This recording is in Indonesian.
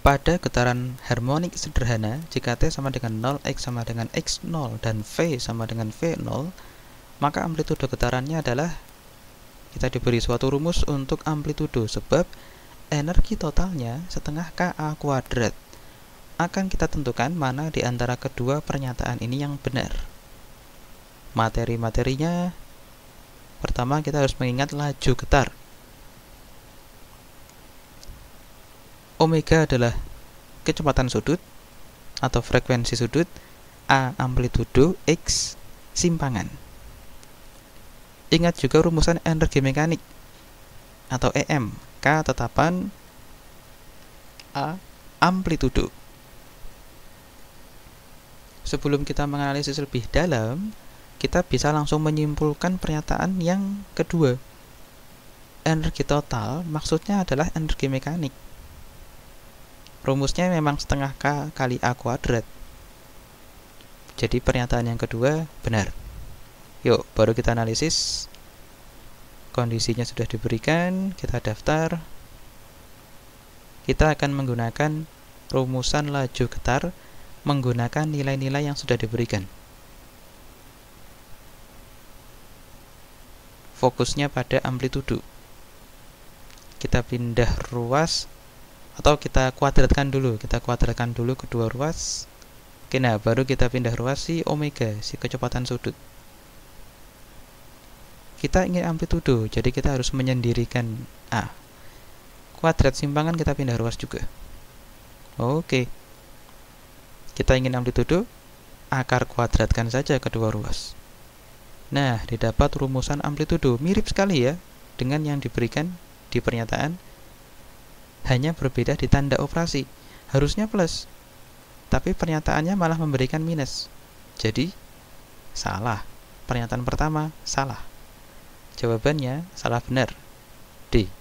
Pada getaran harmonik sederhana, jika T sama dengan 0, X sama dengan X0, dan V sama dengan V0, maka amplitudo getarannya adalah kita diberi suatu rumus untuk amplitudo, sebab energi totalnya setengah KA kuadrat. Akan kita tentukan mana di antara kedua pernyataan ini yang benar. Materi-materinya, pertama kita harus mengingat laju getar. Omega adalah kecepatan sudut atau frekuensi sudut, A amplitudo, X simpangan. Ingat juga rumusan energi mekanik atau EM, K tetapan, A amplitudo. Sebelum kita menganalisis lebih dalam, kita bisa langsung menyimpulkan pernyataan yang kedua. Energi total maksudnya adalah energi mekanik rumusnya memang setengah K kali A kuadrat. Jadi pernyataan yang kedua benar. Yuk, baru kita analisis. Kondisinya sudah diberikan, kita daftar. Kita akan menggunakan rumusan laju getar menggunakan nilai-nilai yang sudah diberikan. Fokusnya pada amplitudo. Kita pindah ruas atau kita kuadratkan dulu kita kuadratkan dulu kedua ruas oke nah baru kita pindah ruas si omega si kecepatan sudut kita ingin amplitudo jadi kita harus menyendirikan A kuadrat simpangan kita pindah ruas juga oke kita ingin amplitudo akar kuadratkan saja kedua ruas Nah, didapat rumusan amplitudo mirip sekali ya dengan yang diberikan di pernyataan hanya berbeda di tanda operasi. Harusnya plus. Tapi pernyataannya malah memberikan minus. Jadi, salah. Pernyataan pertama, salah. Jawabannya salah benar. D.